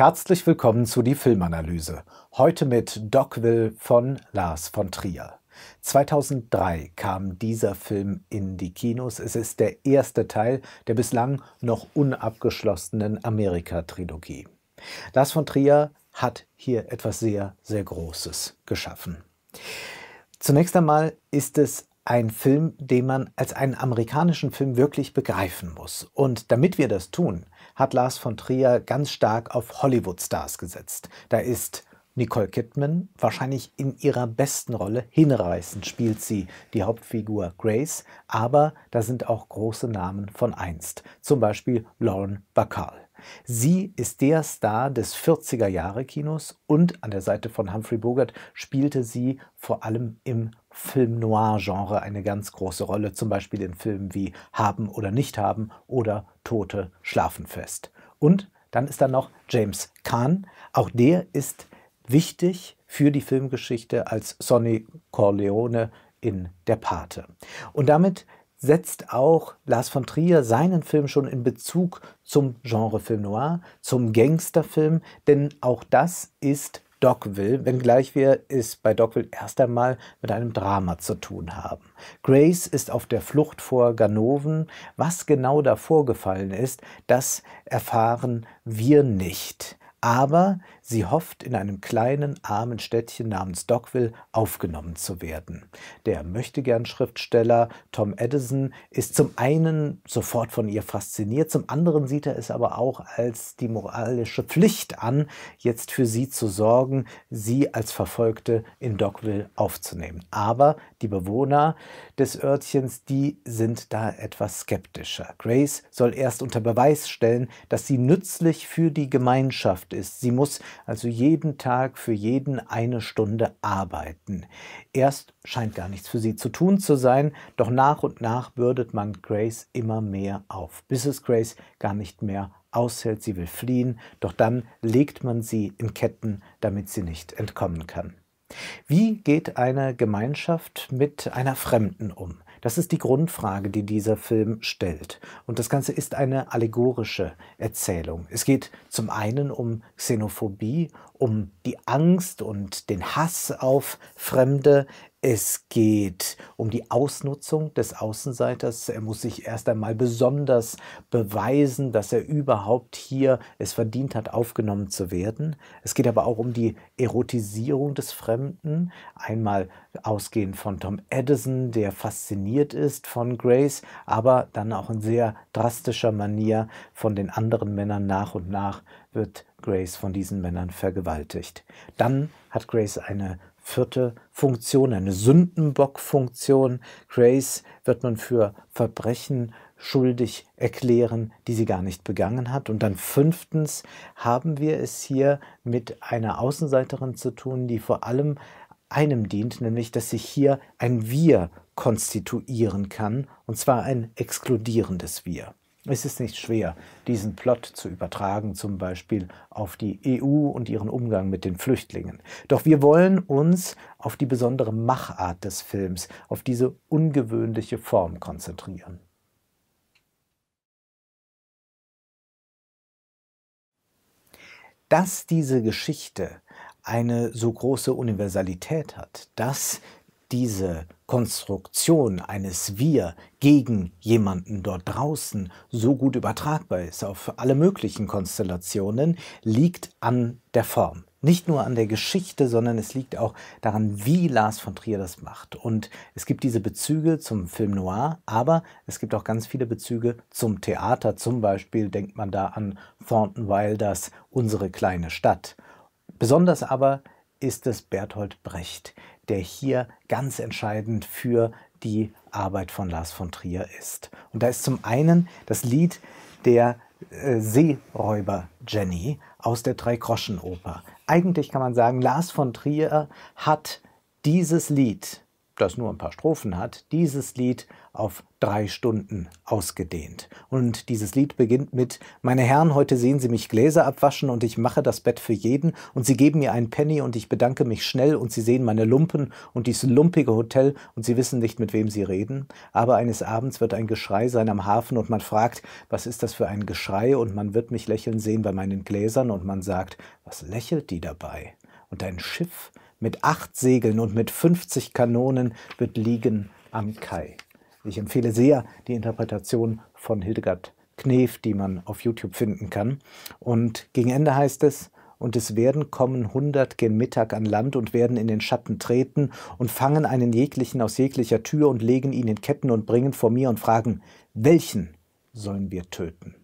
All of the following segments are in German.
Herzlich willkommen zu die Filmanalyse. Heute mit Doc Will von Lars von Trier. 2003 kam dieser Film in die Kinos. Es ist der erste Teil der bislang noch unabgeschlossenen Amerika-Trilogie. Lars von Trier hat hier etwas sehr, sehr Großes geschaffen. Zunächst einmal ist es ein Film, den man als einen amerikanischen Film wirklich begreifen muss. Und damit wir das tun, hat Lars von Trier ganz stark auf Hollywood-Stars gesetzt. Da ist Nicole Kidman wahrscheinlich in ihrer besten Rolle hinreißend spielt sie die Hauptfigur Grace, aber da sind auch große Namen von einst, zum Beispiel Lauren Bacall. Sie ist der Star des 40er Jahre Kinos und an der Seite von Humphrey Bogart spielte sie vor allem im Film-Noir-Genre eine ganz große Rolle, zum Beispiel in Filmen wie Haben oder Nicht-Haben oder Tote schlafen fest. Und dann ist da noch James Kahn. Auch der ist wichtig für die Filmgeschichte als Sonny Corleone in Der Pate. Und damit setzt auch Lars von Trier seinen Film schon in Bezug zum Genre Film Noir, zum Gangsterfilm, denn auch das ist Dockville, wenngleich wir es bei Dockville erst einmal mit einem Drama zu tun haben. Grace ist auf der Flucht vor Ganoven. Was genau da vorgefallen ist, das erfahren wir nicht. Aber Sie hofft, in einem kleinen, armen Städtchen namens Dockville aufgenommen zu werden. Der Möchtegern-Schriftsteller Tom Edison ist zum einen sofort von ihr fasziniert, zum anderen sieht er es aber auch als die moralische Pflicht an, jetzt für sie zu sorgen, sie als Verfolgte in Dockville aufzunehmen. Aber die Bewohner des Örtchens, die sind da etwas skeptischer. Grace soll erst unter Beweis stellen, dass sie nützlich für die Gemeinschaft ist. Sie muss also jeden Tag für jeden eine Stunde arbeiten. Erst scheint gar nichts für sie zu tun zu sein, doch nach und nach bürdet man Grace immer mehr auf, bis es Grace gar nicht mehr aushält, sie will fliehen, doch dann legt man sie in Ketten, damit sie nicht entkommen kann. Wie geht eine Gemeinschaft mit einer Fremden um? Das ist die Grundfrage, die dieser Film stellt. Und das Ganze ist eine allegorische Erzählung. Es geht zum einen um Xenophobie, um die Angst und den Hass auf Fremde. Es geht um die Ausnutzung des Außenseiters. Er muss sich erst einmal besonders beweisen, dass er überhaupt hier es verdient hat, aufgenommen zu werden. Es geht aber auch um die Erotisierung des Fremden. Einmal ausgehend von Tom Edison, der fasziniert ist von Grace, aber dann auch in sehr drastischer Manier von den anderen Männern nach und nach wird Grace von diesen Männern vergewaltigt. Dann hat Grace eine vierte Funktion, eine Sündenbockfunktion. Grace wird man für Verbrechen schuldig erklären, die sie gar nicht begangen hat. Und dann fünftens haben wir es hier mit einer Außenseiterin zu tun, die vor allem einem dient, nämlich dass sich hier ein Wir konstituieren kann, und zwar ein exkludierendes Wir. Es ist nicht schwer, diesen Plot zu übertragen, zum Beispiel auf die EU und ihren Umgang mit den Flüchtlingen. Doch wir wollen uns auf die besondere Machart des Films, auf diese ungewöhnliche Form konzentrieren. Dass diese Geschichte eine so große Universalität hat, dass diese Konstruktion eines Wir gegen jemanden dort draußen so gut übertragbar ist auf alle möglichen Konstellationen, liegt an der Form. Nicht nur an der Geschichte, sondern es liegt auch daran, wie Lars von Trier das macht. Und es gibt diese Bezüge zum Film Noir, aber es gibt auch ganz viele Bezüge zum Theater. Zum Beispiel denkt man da an Thornton Wilders Unsere kleine Stadt. Besonders aber ist es Berthold Brecht, der hier ganz entscheidend für die Arbeit von Lars von Trier ist. Und da ist zum einen das Lied der äh, Seeräuber Jenny aus der Dreigroschenoper. Eigentlich kann man sagen, Lars von Trier hat dieses Lied, das nur ein paar Strophen hat, dieses Lied auf drei Stunden ausgedehnt. Und dieses Lied beginnt mit Meine Herren, heute sehen Sie mich Gläser abwaschen und ich mache das Bett für jeden und Sie geben mir einen Penny und ich bedanke mich schnell und Sie sehen meine Lumpen und dieses lumpige Hotel und Sie wissen nicht, mit wem Sie reden. Aber eines Abends wird ein Geschrei sein am Hafen und man fragt, was ist das für ein Geschrei und man wird mich lächeln sehen bei meinen Gläsern und man sagt, was lächelt die dabei? Und ein Schiff mit acht Segeln und mit 50 Kanonen wird liegen am Kai. Ich empfehle sehr die Interpretation von Hildegard Knef, die man auf YouTube finden kann. Und gegen Ende heißt es, und es werden kommen hundert gen Mittag an Land und werden in den Schatten treten und fangen einen jeglichen aus jeglicher Tür und legen ihn in Ketten und bringen vor mir und fragen, welchen sollen wir töten?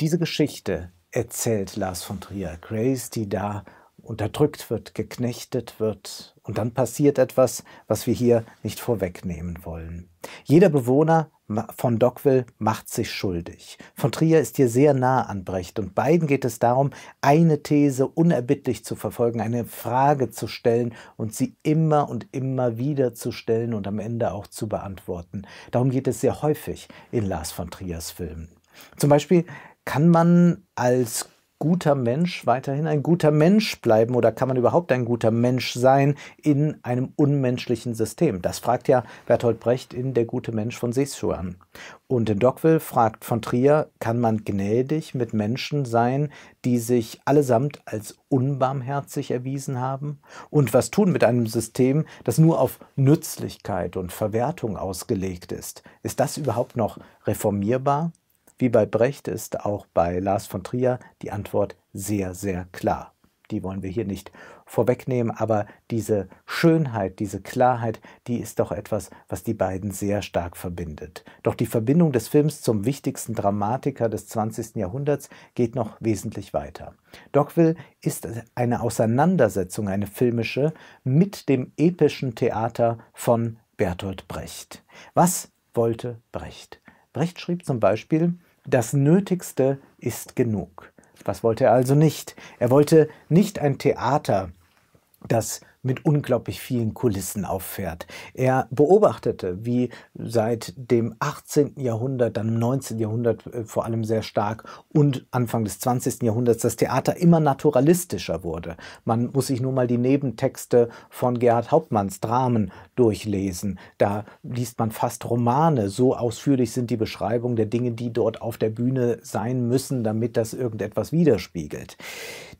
Diese Geschichte erzählt Lars von Trier. Grace, die da unterdrückt wird, geknechtet wird. Und dann passiert etwas, was wir hier nicht vorwegnehmen wollen. Jeder Bewohner von Dockville macht sich schuldig. Von Trier ist hier sehr nah an Brecht und beiden geht es darum, eine These unerbittlich zu verfolgen, eine Frage zu stellen und sie immer und immer wieder zu stellen und am Ende auch zu beantworten. Darum geht es sehr häufig in Lars von Triers Filmen. Zum Beispiel kann man als guter Mensch weiterhin ein guter Mensch bleiben oder kann man überhaupt ein guter Mensch sein in einem unmenschlichen System? Das fragt ja Bertolt Brecht in Der gute Mensch von Seeschuh an. Und in Dockwell fragt von Trier, kann man gnädig mit Menschen sein, die sich allesamt als unbarmherzig erwiesen haben? Und was tun mit einem System, das nur auf Nützlichkeit und Verwertung ausgelegt ist? Ist das überhaupt noch reformierbar? Wie bei Brecht ist auch bei Lars von Trier die Antwort sehr, sehr klar. Die wollen wir hier nicht vorwegnehmen, aber diese Schönheit, diese Klarheit, die ist doch etwas, was die beiden sehr stark verbindet. Doch die Verbindung des Films zum wichtigsten Dramatiker des 20. Jahrhunderts geht noch wesentlich weiter. Dogville ist eine Auseinandersetzung, eine filmische, mit dem epischen Theater von Bertolt Brecht. Was wollte Brecht? Brecht schrieb zum Beispiel, das Nötigste ist genug. Was wollte er also nicht? Er wollte nicht ein Theater, das mit unglaublich vielen Kulissen auffährt. Er beobachtete, wie seit dem 18. Jahrhundert, dann im 19. Jahrhundert äh, vor allem sehr stark und Anfang des 20. Jahrhunderts das Theater immer naturalistischer wurde. Man muss sich nur mal die Nebentexte von Gerhard Hauptmanns Dramen durchlesen. Da liest man fast Romane. So ausführlich sind die Beschreibungen der Dinge, die dort auf der Bühne sein müssen, damit das irgendetwas widerspiegelt.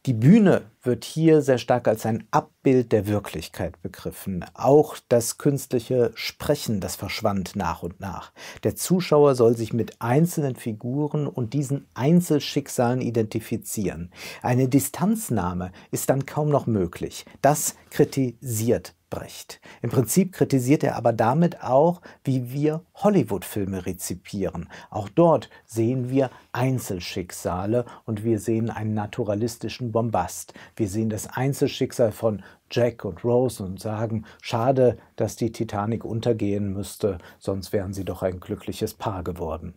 Die Bühne wird hier sehr stark als ein Abbild der Wirklichkeit begriffen. Auch das künstliche Sprechen, das verschwand nach und nach. Der Zuschauer soll sich mit einzelnen Figuren und diesen Einzelschicksalen identifizieren. Eine Distanznahme ist dann kaum noch möglich. Das kritisiert Brecht. Im Prinzip kritisiert er aber damit auch, wie wir Hollywood-Filme rezipieren. Auch dort sehen wir Einzelschicksale und wir sehen einen naturalistischen Bombast. Wir sehen das Einzelschicksal von Jack und Rose und sagen, schade, dass die Titanic untergehen müsste, sonst wären sie doch ein glückliches Paar geworden.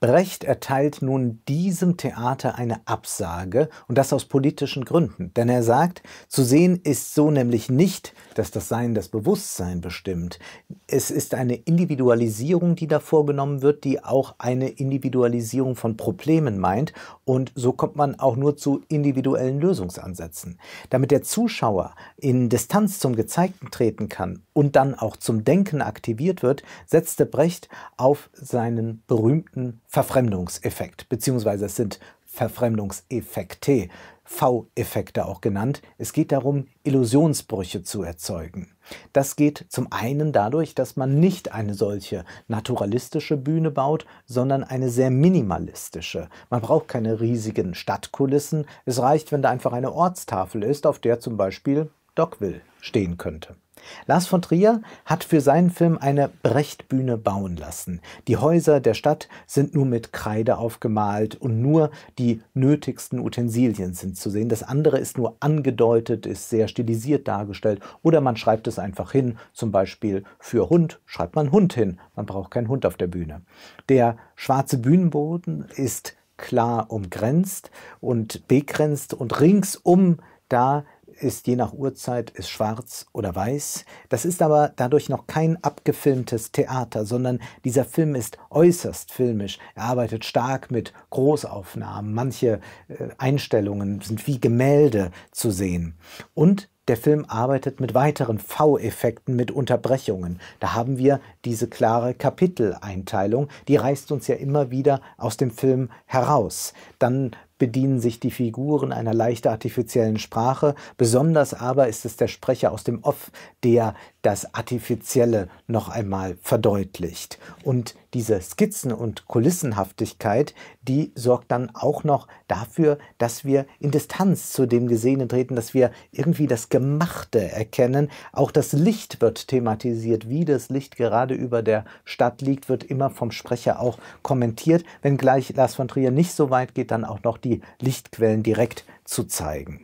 Brecht erteilt nun diesem Theater eine Absage und das aus politischen Gründen, denn er sagt, zu sehen ist so nämlich nicht, dass das Sein das Bewusstsein bestimmt. Es ist eine Individualisierung, die da vorgenommen wird, die auch eine Individualisierung von Problemen meint und so kommt man auch nur zu individuellen Lösungsansätzen. Damit der Zuschauer in Distanz zum Gezeigten treten kann und dann auch zum Denken aktiviert wird, setzte Brecht auf seinen berühmten Verfremdungseffekt, beziehungsweise es sind Verfremdungseffekte, V-Effekte auch genannt. Es geht darum, Illusionsbrüche zu erzeugen. Das geht zum einen dadurch, dass man nicht eine solche naturalistische Bühne baut, sondern eine sehr minimalistische. Man braucht keine riesigen Stadtkulissen. Es reicht, wenn da einfach eine Ortstafel ist, auf der zum Beispiel Dockville stehen könnte. Lars von Trier hat für seinen Film eine Brechtbühne bauen lassen. Die Häuser der Stadt sind nur mit Kreide aufgemalt und nur die nötigsten Utensilien sind zu sehen. Das andere ist nur angedeutet, ist sehr stilisiert dargestellt oder man schreibt es einfach hin. Zum Beispiel für Hund schreibt man Hund hin. Man braucht keinen Hund auf der Bühne. Der schwarze Bühnenboden ist klar umgrenzt und begrenzt und ringsum da ist je nach Uhrzeit ist schwarz oder weiß. Das ist aber dadurch noch kein abgefilmtes Theater, sondern dieser Film ist äußerst filmisch. Er arbeitet stark mit Großaufnahmen. Manche äh, Einstellungen sind wie Gemälde zu sehen. Und der Film arbeitet mit weiteren V-Effekten, mit Unterbrechungen. Da haben wir diese klare Kapiteleinteilung, die reißt uns ja immer wieder aus dem Film heraus. Dann bedienen sich die Figuren einer leicht artifiziellen Sprache, besonders aber ist es der Sprecher aus dem Off, der das Artifizielle noch einmal verdeutlicht. Und diese Skizzen- und Kulissenhaftigkeit, die sorgt dann auch noch dafür, dass wir in Distanz zu dem Gesehenen treten, dass wir irgendwie das Gemachte erkennen. Auch das Licht wird thematisiert, wie das Licht gerade über der Stadt liegt, wird immer vom Sprecher auch kommentiert, wenngleich Lars von Trier nicht so weit geht, dann auch noch die Lichtquellen direkt zu zeigen.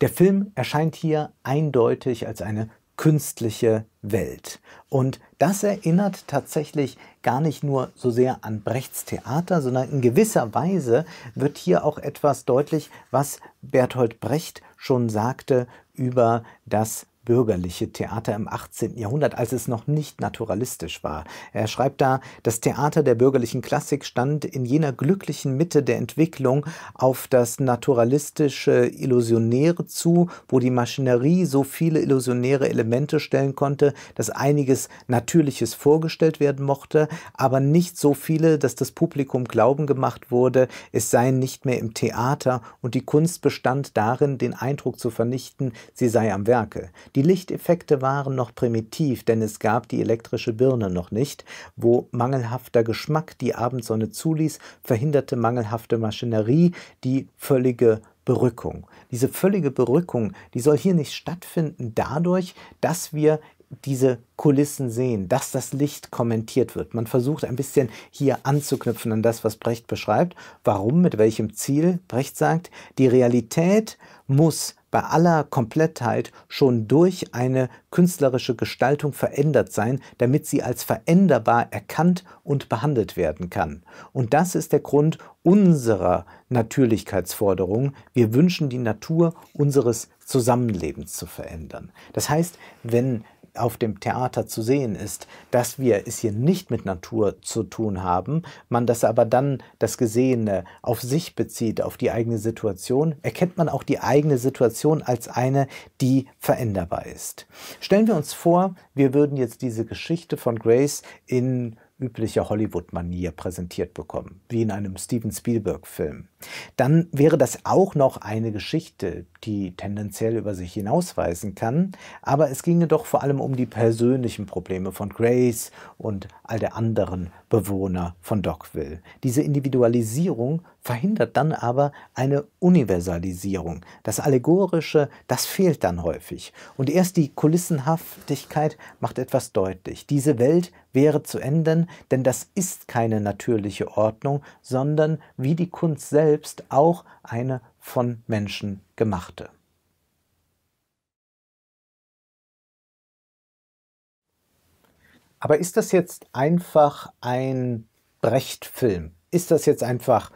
Der Film erscheint hier eindeutig als eine künstliche Welt. Und das erinnert tatsächlich gar nicht nur so sehr an Brechts Theater, sondern in gewisser Weise wird hier auch etwas deutlich, was Bertolt Brecht schon sagte über das bürgerliche Theater im 18. Jahrhundert, als es noch nicht naturalistisch war. Er schreibt da, das Theater der bürgerlichen Klassik stand in jener glücklichen Mitte der Entwicklung auf das naturalistische Illusionäre zu, wo die Maschinerie so viele illusionäre Elemente stellen konnte, dass einiges Natürliches vorgestellt werden mochte, aber nicht so viele, dass das Publikum glauben gemacht wurde, es sei nicht mehr im Theater und die Kunst bestand darin, den Eindruck zu vernichten, sie sei am Werke. Die die Lichteffekte waren noch primitiv, denn es gab die elektrische Birne noch nicht, wo mangelhafter Geschmack die Abendsonne zuließ, verhinderte mangelhafte Maschinerie die völlige Berückung. Diese völlige Berückung, die soll hier nicht stattfinden dadurch, dass wir diese Kulissen sehen, dass das Licht kommentiert wird. Man versucht ein bisschen hier anzuknüpfen an das, was Brecht beschreibt. Warum, mit welchem Ziel? Brecht sagt, die Realität muss bei aller Komplettheit schon durch eine künstlerische Gestaltung verändert sein, damit sie als veränderbar erkannt und behandelt werden kann. Und das ist der Grund unserer Natürlichkeitsforderung. Wir wünschen die Natur unseres Zusammenlebens zu verändern. Das heißt, wenn auf dem Theater zu sehen ist, dass wir es hier nicht mit Natur zu tun haben, man das aber dann das Gesehene auf sich bezieht, auf die eigene Situation, erkennt man auch die eigene Situation als eine, die veränderbar ist. Stellen wir uns vor, wir würden jetzt diese Geschichte von Grace in üblicher Hollywood-Manier präsentiert bekommen, wie in einem Steven Spielberg-Film dann wäre das auch noch eine Geschichte, die tendenziell über sich hinausweisen kann. Aber es ginge doch vor allem um die persönlichen Probleme von Grace und all der anderen Bewohner von Dockville. Diese Individualisierung verhindert dann aber eine Universalisierung. Das Allegorische, das fehlt dann häufig. Und erst die Kulissenhaftigkeit macht etwas deutlich. Diese Welt wäre zu ändern, denn das ist keine natürliche Ordnung, sondern wie die Kunst selbst selbst auch eine von Menschen gemachte. Aber ist das jetzt einfach ein Brecht-Film? Ist das jetzt einfach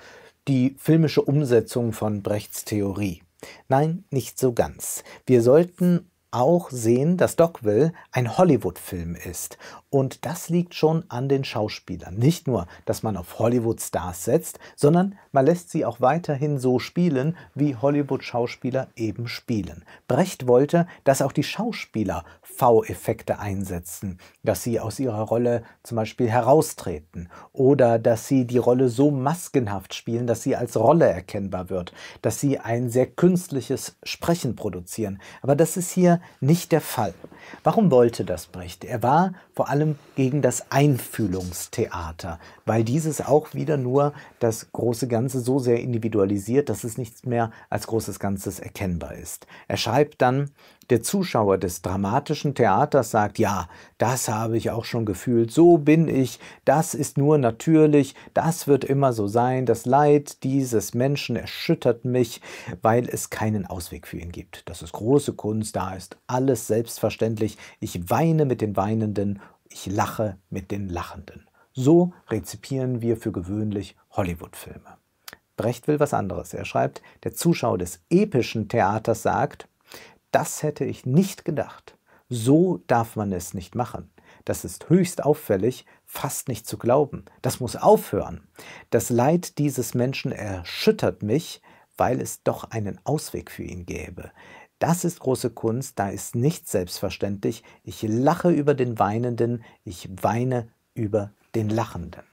die filmische Umsetzung von Brechts Theorie? Nein, nicht so ganz. Wir sollten auch sehen, dass Dogville ein Hollywood-Film ist. Und das liegt schon an den Schauspielern. Nicht nur, dass man auf Hollywood-Stars setzt, sondern man lässt sie auch weiterhin so spielen, wie Hollywood-Schauspieler eben spielen. Brecht wollte, dass auch die Schauspieler V-Effekte einsetzen, dass sie aus ihrer Rolle zum Beispiel heraustreten oder dass sie die Rolle so maskenhaft spielen, dass sie als Rolle erkennbar wird, dass sie ein sehr künstliches Sprechen produzieren. Aber das ist hier nicht der Fall. Warum wollte das Brecht? Er war vor allem gegen das Einfühlungstheater, weil dieses auch wieder nur das große Ganze so sehr individualisiert, dass es nichts mehr als großes Ganzes erkennbar ist. Er schreibt dann, der Zuschauer des dramatischen Theaters sagt, ja, das habe ich auch schon gefühlt, so bin ich, das ist nur natürlich, das wird immer so sein, das Leid dieses Menschen erschüttert mich, weil es keinen Ausweg für ihn gibt. Das ist große Kunst, da ist alles selbstverständlich unendlich, ich weine mit den Weinenden, ich lache mit den Lachenden. So rezipieren wir für gewöhnlich Hollywood-Filme. Brecht will was anderes. Er schreibt, der Zuschauer des epischen Theaters sagt, das hätte ich nicht gedacht. So darf man es nicht machen. Das ist höchst auffällig, fast nicht zu glauben. Das muss aufhören. Das Leid dieses Menschen erschüttert mich, weil es doch einen Ausweg für ihn gäbe. Das ist große Kunst, da ist nichts selbstverständlich. Ich lache über den Weinenden, ich weine über den Lachenden.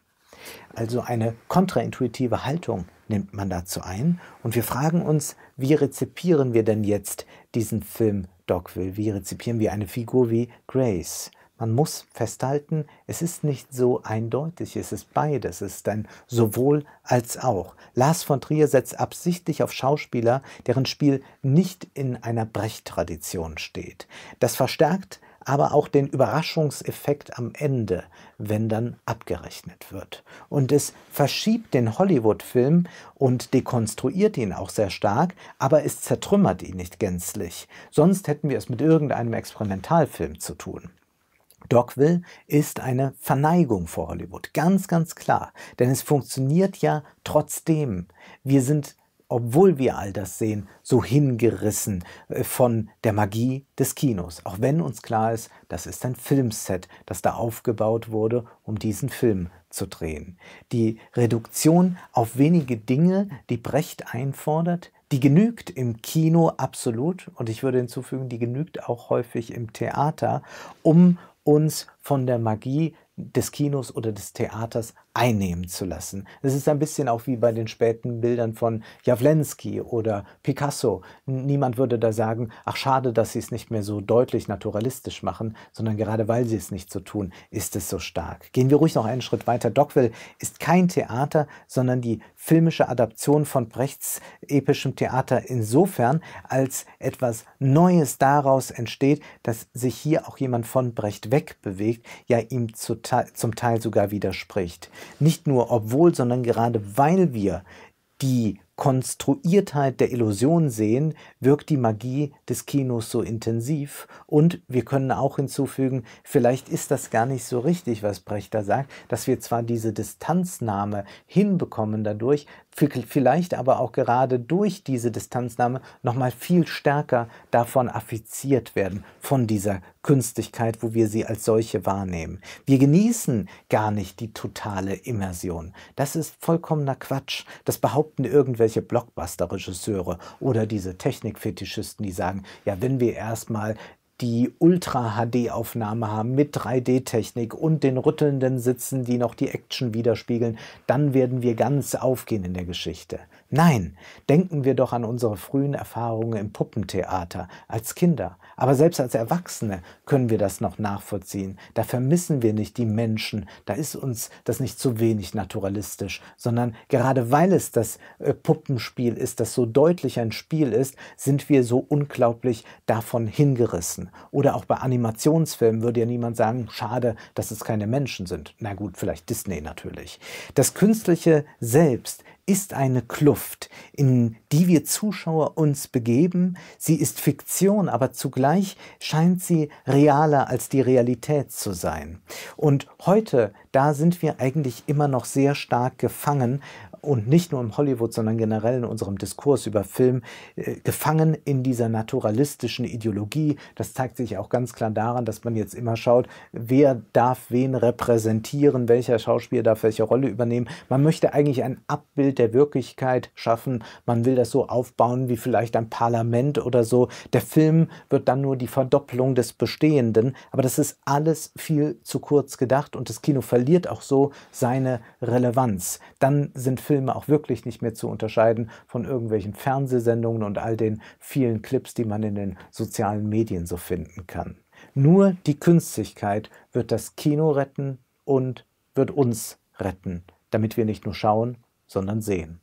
Also eine kontraintuitive Haltung nimmt man dazu ein. Und wir fragen uns, wie rezipieren wir denn jetzt diesen Film Dogville? Wie rezipieren wir eine Figur wie Grace? man muss festhalten, es ist nicht so eindeutig, es ist beides, es ist ein sowohl als auch. Lars von Trier setzt absichtlich auf Schauspieler, deren Spiel nicht in einer Brecht-Tradition steht. Das verstärkt aber auch den Überraschungseffekt am Ende, wenn dann abgerechnet wird. Und es verschiebt den Hollywood-Film und dekonstruiert ihn auch sehr stark, aber es zertrümmert ihn nicht gänzlich. Sonst hätten wir es mit irgendeinem Experimentalfilm zu tun. Dogville ist eine Verneigung vor Hollywood, ganz, ganz klar. Denn es funktioniert ja trotzdem. Wir sind, obwohl wir all das sehen, so hingerissen äh, von der Magie des Kinos. Auch wenn uns klar ist, das ist ein Filmset, das da aufgebaut wurde, um diesen Film zu drehen. Die Reduktion auf wenige Dinge, die Brecht einfordert, die genügt im Kino absolut und ich würde hinzufügen, die genügt auch häufig im Theater, um uns von der Magie des Kinos oder des Theaters einnehmen zu lassen. Es ist ein bisschen auch wie bei den späten Bildern von Jawlensky oder Picasso. Niemand würde da sagen, ach schade, dass sie es nicht mehr so deutlich naturalistisch machen, sondern gerade weil sie es nicht so tun, ist es so stark. Gehen wir ruhig noch einen Schritt weiter. Dockwell ist kein Theater, sondern die filmische Adaption von Brechts epischem Theater insofern, als etwas Neues daraus entsteht, dass sich hier auch jemand von Brecht wegbewegt, ja ihm zu zum Teil sogar widerspricht. Nicht nur obwohl, sondern gerade weil wir die Konstruiertheit der Illusion sehen, wirkt die Magie des Kinos so intensiv. Und wir können auch hinzufügen, vielleicht ist das gar nicht so richtig, was Brechter sagt, dass wir zwar diese Distanznahme hinbekommen dadurch, vielleicht aber auch gerade durch diese Distanznahme nochmal viel stärker davon affiziert werden, von dieser Künstlichkeit, wo wir sie als solche wahrnehmen. Wir genießen gar nicht die totale Immersion. Das ist vollkommener Quatsch. Das behaupten irgendwelche Blockbuster-Regisseure oder diese Technikfetischisten, die sagen, ja, wenn wir erstmal die Ultra-HD-Aufnahme haben mit 3D-Technik und den rüttelnden Sitzen, die noch die Action widerspiegeln, dann werden wir ganz aufgehen in der Geschichte. Nein, denken wir doch an unsere frühen Erfahrungen im Puppentheater als Kinder. Aber selbst als Erwachsene können wir das noch nachvollziehen. Da vermissen wir nicht die Menschen, da ist uns das nicht zu wenig naturalistisch, sondern gerade weil es das äh, Puppenspiel ist, das so deutlich ein Spiel ist, sind wir so unglaublich davon hingerissen oder auch bei Animationsfilmen würde ja niemand sagen, schade, dass es keine Menschen sind. Na gut, vielleicht Disney natürlich. Das Künstliche selbst ist eine Kluft, in die wir Zuschauer uns begeben. Sie ist Fiktion, aber zugleich scheint sie realer als die Realität zu sein. Und heute, da sind wir eigentlich immer noch sehr stark gefangen, und nicht nur im Hollywood, sondern generell in unserem Diskurs über Film äh, gefangen in dieser naturalistischen Ideologie. Das zeigt sich auch ganz klar daran, dass man jetzt immer schaut, wer darf wen repräsentieren, welcher Schauspieler darf welche Rolle übernehmen. Man möchte eigentlich ein Abbild der Wirklichkeit schaffen. Man will das so aufbauen wie vielleicht ein Parlament oder so. Der Film wird dann nur die Verdopplung des Bestehenden. Aber das ist alles viel zu kurz gedacht und das Kino verliert auch so seine Relevanz. Dann sind Filme auch wirklich nicht mehr zu unterscheiden von irgendwelchen Fernsehsendungen und all den vielen Clips, die man in den sozialen Medien so finden kann. Nur die Künstlichkeit wird das Kino retten und wird uns retten, damit wir nicht nur schauen, sondern sehen.